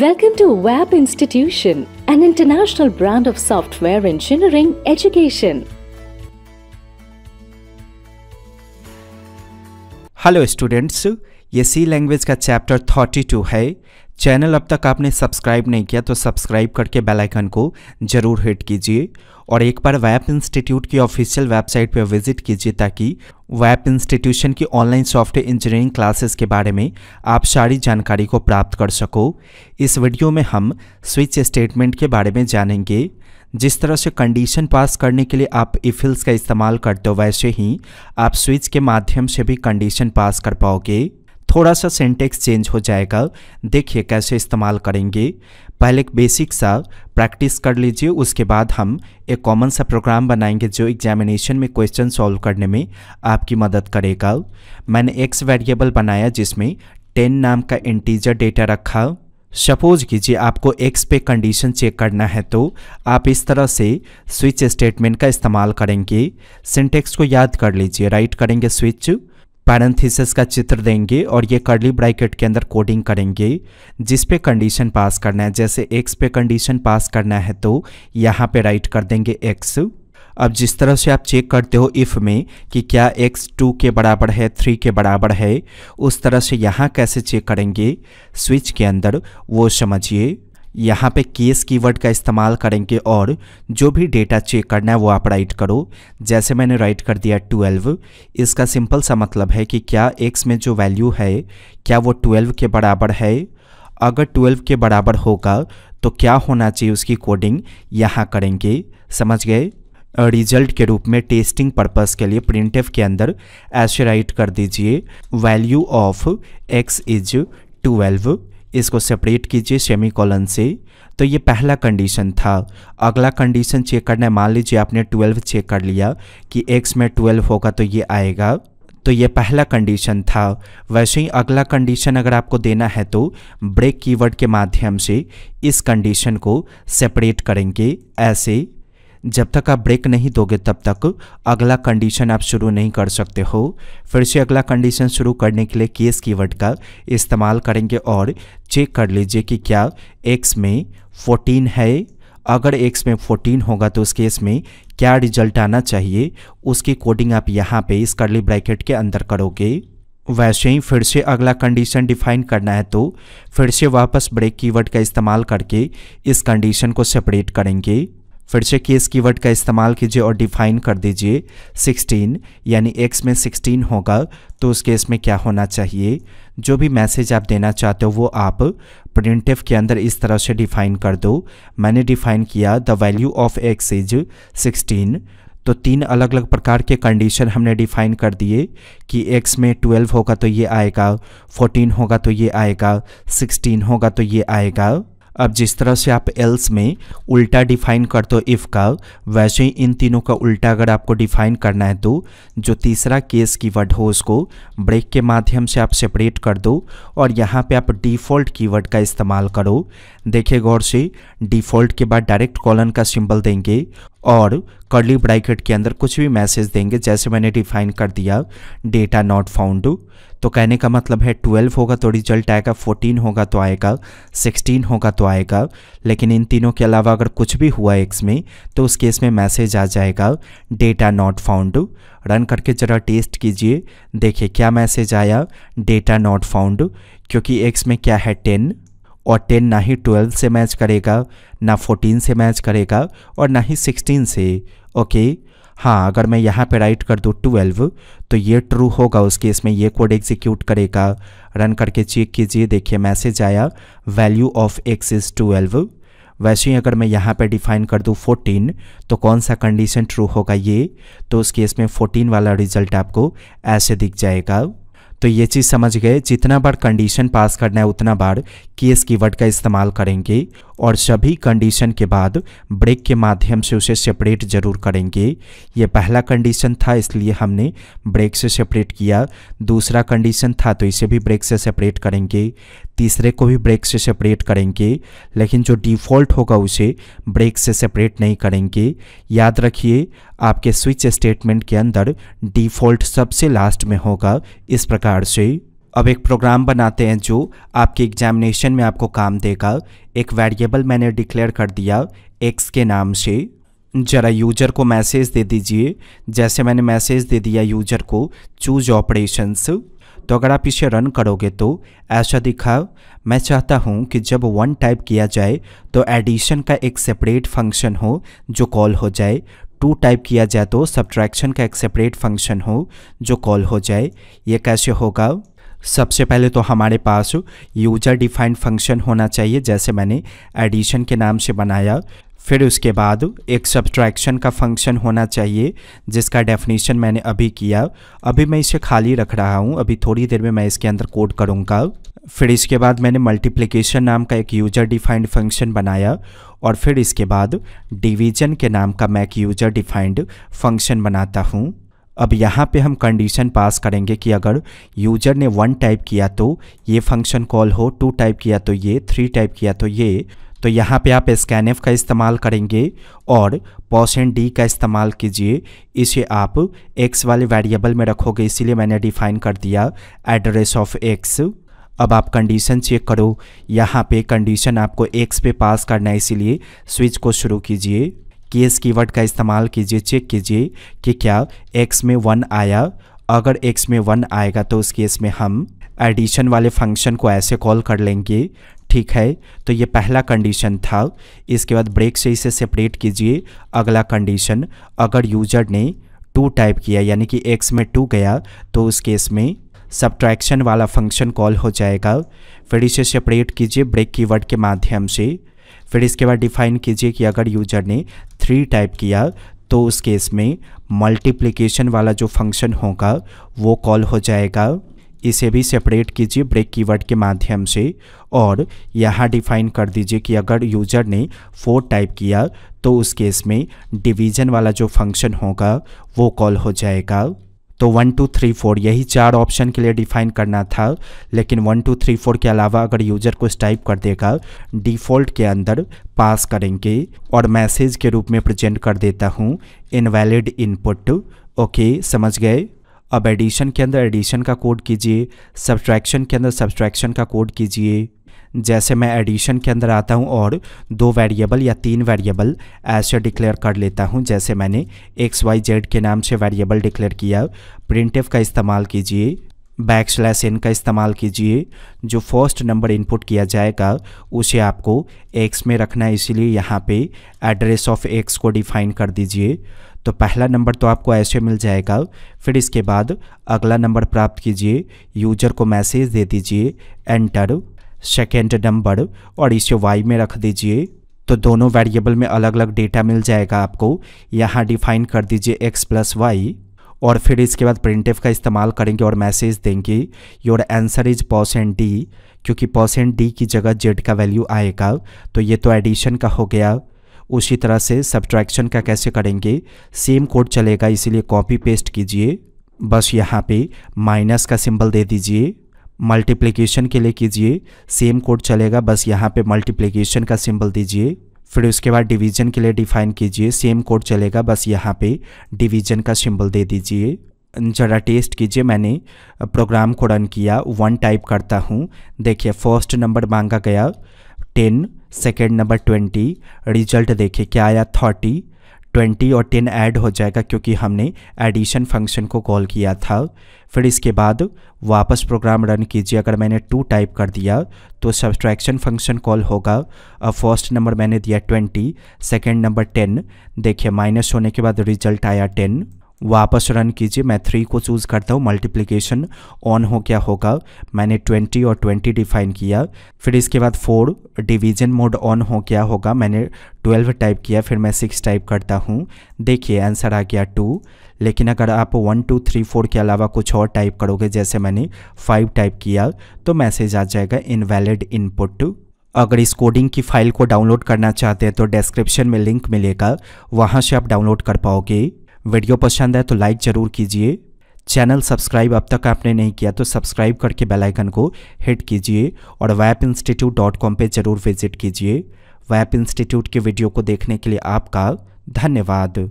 Welcome to WAP Institution, an international brand of software engineering education. Hello, students. ये सी language chapter 32 channel अब तक आपने subscribe नहीं किया तो सब्सक्राइब करके बेल आइकन को जरूर हिट कीजिए और एक बार वैप इंस्टीट्यूट की ऑफिशियल वेबसाइट पर विजिट कीजिए ताकि वैप इंस्टीट्यूशन की ऑनलाइन सॉफ्टवेयर इंजीनियरिंग क्लासेस के बारे में आप सारी जानकारी को प्राप्त कर सको इस वीडियो में हम स्विच स्टेटमेंट के बारे में जानेंगे जिस तरह से कंडीशन पास करने के लिए आप इफिल्स का इस्तेमाल करते हो वैसे ही आप स्विच के माध्यम से भी कंडीशन पास कर पाओगे थोड़ा सा सेंटेक्स चेंज हो जाएगा देखिए कैसे इस्तेमाल करेंगे पहले एक बेसिक सा प्रैक्टिस कर लीजिए उसके बाद हम एक कॉमन सा प्रोग्राम बनाएंगे जो एग्जामिनेशन में क्वेश्चन सॉल्व करने में आपकी मदद करेगा मैंने एक्स वेरिएबल बनाया जिसमें टेन नाम का इंटीजर डेटा रखा सपोज कीजिए आपको एक्स पे कंडीशन चेक करना है तो आप इस तरह से स्विच स्टेटमेंट का इस्तेमाल करेंगे सिंटेक्स को याद कर लीजिए राइट करेंगे स्विच पैरेंथिसिस का चित्र देंगे और ये कर्ली ब्रैकेट के अंदर कोडिंग करेंगे जिस पे कंडीशन पास करना है जैसे एक्स पे कंडीशन पास करना है तो यहाँ पे राइट कर देंगे एक्स अब जिस तरह से आप चेक करते हो इफ़ में कि क्या एक्स टू के बराबर है थ्री के बराबर है उस तरह से यहाँ कैसे चेक करेंगे स्विच के अंदर वो समझिए यहाँ पे केस कीवर्ड का इस्तेमाल करेंगे और जो भी डेटा चेक करना है वो आप राइट करो जैसे मैंने राइट कर दिया ट्वेल्व इसका सिंपल सा मतलब है कि क्या एक्स में जो वैल्यू है क्या वो 12 के बराबर है अगर 12 के बराबर होगा तो क्या होना चाहिए उसकी कोडिंग यहाँ करेंगे समझ गए रिजल्ट के रूप में टेस्टिंग पर्पस के लिए प्रिंट के अंदर ऐसे राइट कर दीजिए value of X is twelve इसको सेपरेट कीजिए सेमी कॉलन से तो ये पहला कंडीशन था अगला कंडीशन चेक करना है मान लीजिए आपने 12 चेक कर लिया कि x में 12 होगा तो ये आएगा तो ये पहला कंडीशन था वैसे ही अगला कंडीशन अगर आपको देना है तो ब्रेक कीवर्ड के माध्यम से इस कंडीशन को सेपरेट करेंगे ऐसे जब तक आप ब्रेक नहीं दोगे तब तक अगला कंडीशन आप शुरू नहीं कर सकते हो फिर से अगला कंडीशन शुरू करने के लिए केस कीवर्ड का इस्तेमाल करेंगे और चेक कर लीजिए कि क्या एक्स में 14 है अगर एक्स में 14 होगा तो उस केस में क्या रिजल्ट आना चाहिए उसकी कोडिंग आप यहाँ पे इस करली ब्रैकेट के अंदर करोगे वैसे ही फिर से अगला कंडीशन डिफाइन करना है तो फिर से वापस ब्रेक कीवर्ड का इस्तेमाल करके इस कंडीशन को सेपरेट करेंगे फिर से केस कीवर्ड का इस्तेमाल कीजिए और डिफाइन कर दीजिए 16 यानी x में 16 होगा तो उस केस में क्या होना चाहिए जो भी मैसेज आप देना चाहते हो वो आप प्रिंटिव के अंदर इस तरह से डिफाइन कर दो मैंने डिफाइन किया the value of x is 16 तो तीन अलग अलग प्रकार के कंडीशन हमने डिफाइन कर दिए कि x में 12 होगा तो ये आएगा 14 होगा तो ये आएगा 16 होगा तो ये आएगा अब जिस तरह से आप एल्स में उल्टा डिफाइन करते हो इफ़ का वैसे ही इन तीनों का उल्टा अगर आपको डिफाइन करना है तो जो तीसरा केस कीवर्ड हो उसको ब्रेक के माध्यम से आप सेपरेट कर दो और यहाँ पे आप डिफ़ॉल्ट कीवर्ड का इस्तेमाल करो देखिए गौर से डिफ़ॉल्ट के बाद डायरेक्ट कॉलन का सिंबल देंगे और कर्ली ब्रैकेट के अंदर कुछ भी मैसेज देंगे जैसे मैंने डिफाइन कर दिया डेटा नॉट फाउंड तो कहने का मतलब है ट्वेल्व होगा तो रिजल्ट आएगा फोर्टीन होगा तो आएगा सिक्सटीन होगा तो आएगा लेकिन इन तीनों के अलावा अगर कुछ भी हुआ एक्स में तो उस केस में मैसेज आ जाएगा डेटा नॉट फाउंड रन करके ज़रा टेस्ट कीजिए देखिए क्या मैसेज आया डेटा नॉट फाउंड क्योंकि एक्स में क्या है टेन और टेन ना ही ट्वेल्व से मैच करेगा ना फोर्टीन से मैच करेगा और ना ही सिक्सटीन से ओके हाँ अगर मैं यहाँ पे राइट कर दूँ ट्वेल्व तो ये ट्रू होगा उस केस में ये कोड एग्जीक्यूट करेगा रन करके चेक कीजिए देखिए मैसेज आया value of X is twelve वैसे ही अगर मैं यहाँ पे डिफाइन कर दूँ फोर्टीन तो कौन सा कंडीशन ट्रू होगा ये तो उस केस में फोर्टीन वाला रिजल्ट आपको ऐसे दिख जाएगा तो ये चीज़ समझ गए जितना बार कंडीशन पास करना है उतना बार केस कीवर्ड का इस्तेमाल करेंगे और सभी कंडीशन के बाद ब्रेक के माध्यम से उसे सेपरेट जरूर करेंगे ये पहला कंडीशन था इसलिए हमने ब्रेक से सेपरेट किया दूसरा कंडीशन था तो इसे भी ब्रेक से सेपरेट करेंगे तीसरे को भी ब्रेक से सेपरेट करेंगे लेकिन जो डिफ़ॉल्ट होगा उसे ब्रेक से सेपरेट नहीं करेंगे याद रखिए आपके स्विच स्टेटमेंट के अंदर डिफ़ॉल्ट सबसे लास्ट में होगा इस प्रकार से अब एक प्रोग्राम बनाते हैं जो आपके एग्जामिनेशन में आपको काम देगा एक वेरिएबल मैंने डिक्लेयर कर दिया एक्स के नाम से ज़रा यूजर को मैसेज दे दीजिए जैसे मैंने मैसेज दे दिया यूजर को चूज ऑपरेशंस तो अगर आप इसे रन करोगे तो ऐसा दिखा मैं चाहता हूँ कि जब वन टाइप किया जाए तो एडिशन का एक सेपरेट फंक्शन हो जो कॉल हो जाए टू टाइप किया जाए तो सब्ट्रैक्शन का एक सेपरेट फंक्शन हो जो कॉल हो जाए ये कैसे होगा सबसे पहले तो हमारे पास यूजर डिफाइंड फंक्शन होना चाहिए जैसे मैंने एडिशन के नाम से बनाया फिर उसके बाद एक सब्ट्रैक्शन का फंक्शन होना चाहिए जिसका डेफिनेशन मैंने अभी किया अभी मैं इसे खाली रख रहा हूँ अभी थोड़ी देर में मैं इसके अंदर कोड करूँगा फिर इसके बाद मैंने मल्टीप्लिकेशन नाम का एक यूजर डिफाइंड फंक्शन बनाया और फिर इसके बाद डिवीजन के नाम का मैं एक यूजर डिफाइंड फंक्शन बनाता हूँ अब यहाँ पे हम कंडीशन पास करेंगे कि अगर यूजर ने वन टाइप किया तो ये फंक्शन कॉल हो टू टाइप किया तो ये थ्री टाइप किया तो ये तो यहाँ पे आप स्कैन का इस्तेमाल करेंगे और पॉसेंट डी का इस्तेमाल कीजिए इसे आप एक्स वाले वेरिएबल में रखोगे इसीलिए मैंने डिफाइन कर दिया एड्रेस ऑफ एक्स अब आप कंडीशन चेक करो यहाँ पे कंडीशन आपको एक्स पे पास करना है इसीलिए स्विच को शुरू कीजिए केस कीवर्ड का इस्तेमाल कीजिए चेक कीजिए कि क्या एक्स में वन आया अगर एक्स में वन आएगा तो उस केस में हम एडिशन वाले फंक्शन को ऐसे कॉल कर लेंगे ठीक है तो ये पहला कंडीशन था इसके बाद ब्रेक से इसे सेपरेट कीजिए अगला कंडीशन अगर यूजर ने टू टाइप किया यानी कि एक्स में टू गया तो उस केस में सब्ट्रैक्शन वाला फंक्शन कॉल हो जाएगा फिर इसे सेपरेट कीजिए ब्रेक कीवर्ड के माध्यम से फिर इसके बाद डिफाइन कीजिए कि अगर यूजर ने थ्री टाइप किया तो उस केस में मल्टीप्लिकेशन वाला जो फंक्शन होगा वो कॉल हो जाएगा इसे भी सेपरेट कीजिए ब्रेक कीवर्ड के माध्यम से और यहाँ डिफाइन कर दीजिए कि अगर यूजर ने फोर टाइप किया तो उस केस में डिवीजन वाला जो फंक्शन होगा वो कॉल हो जाएगा तो वन टू थ्री फोर यही चार ऑप्शन के लिए डिफाइन करना था लेकिन वन टू थ्री फोर के अलावा अगर यूजर कुछ टाइप कर देगा डिफ़ॉल्ट के अंदर पास करेंगे और मैसेज के रूप में प्रेजेंट कर देता हूँ इनवैलिड इनपुट ओके समझ गए अब एडिशन के अंदर एडिशन का कोड कीजिए सब्ट्रैक्शन के अंदर सब्ट्रैक्शन का कोड कीजिए जैसे मैं एडिशन के अंदर आता हूँ और दो वेरिएबल या तीन वेरिएबल ऐसे डिक्लेयर कर लेता हूँ जैसे मैंने एक्स वाई जेड के नाम से वेरिएबल डिक्लेयर किया प्रिंट का इस्तेमाल कीजिए बैक स्लैश एन का इस्तेमाल कीजिए जो फर्स्ट नंबर इनपुट किया जाएगा उसे आपको एक्स में रखना है इसीलिए यहाँ पे एड्रेस ऑफ एक्स को डिफाइन कर दीजिए तो पहला नंबर तो आपको ऐसे मिल जाएगा फिर इसके बाद अगला नंबर प्राप्त कीजिए यूजर को मैसेज दे दीजिए एंटर सेकेंड नंबर और इसे वाई में रख दीजिए तो दोनों वेरिएबल में अलग अलग डेटा मिल जाएगा आपको यहाँ डिफाइन कर दीजिए एक्स प्लस वाई और फिर इसके बाद प्रिंट का इस्तेमाल करेंगे और मैसेज देंगे your answer is percent D क्योंकि परसेंट डी की जगह जेड का वैल्यू आएगा तो ये तो एडिशन का हो गया उसी तरह से सब्ट्रैक्शन का कैसे करेंगे सेम कोड चलेगा इसीलिए कॉपी पेस्ट कीजिए बस यहाँ पे माइनस का सिंबल दे दीजिए मल्टीप्लिकेशन के लिए कीजिए सेम कोड चलेगा बस यहाँ पे मल्टीप्लिकेशन का सिंबल दीजिए फिर उसके बाद डिवीजन के लिए डिफाइन कीजिए सेम कोड चलेगा बस यहाँ पे डिवीजन का सिंबल दे दीजिए ज़रा टेस्ट कीजिए मैंने प्रोग्राम को रन किया वन टाइप करता हूँ देखिए फर्स्ट नंबर मांगा गया ten second number twenty result देखिए क्या आया थर्टी ट्वेंटी और टेन ऐड हो जाएगा क्योंकि हमने एडिशन फंक्शन को कॉल किया था फिर इसके बाद वापस प्रोग्राम रन कीजिए अगर मैंने टू टाइप कर दिया तो सब्सट्रैक्शन फंक्शन कॉल होगा अब फर्स्ट नंबर मैंने दिया ट्वेंटी सेकेंड नंबर टेन देखिए माइनस होने के बाद रिजल्ट आया टेन वापस रन कीजिए मैं थ्री को चूज़ करता हूँ मल्टीप्लिकेशन ऑन हो क्या होगा मैंने ट्वेंटी और ट्वेंटी डिफाइन किया फिर इसके बाद फोर डिवीजन मोड ऑन हो क्या होगा मैंने ट्वेल्व टाइप किया फिर मैं सिक्स टाइप करता हूँ देखिए आंसर आ गया टू लेकिन अगर आप वन टू थ्री फोर के अलावा कुछ और टाइप करोगे जैसे मैंने फाइव टाइप किया तो मैसेज आ जाएगा इनवैलिड इनपुट अगर इस कोडिंग की फाइल को डाउनलोड करना चाहते हैं तो डिस्क्रिप्शन में लिंक मिलेगा वहाँ से आप डाउनलोड कर पाओगे वीडियो पसंद है तो लाइक ज़रूर कीजिए चैनल सब्सक्राइब अब तक आपने नहीं किया तो सब्सक्राइब करके बेल आइकन को हिट कीजिए और वैप इंस्टीट्यूट डॉट कॉम पर ज़रूर विजिट कीजिए वैप इंस्टीट्यूट के वीडियो को देखने के लिए आपका धन्यवाद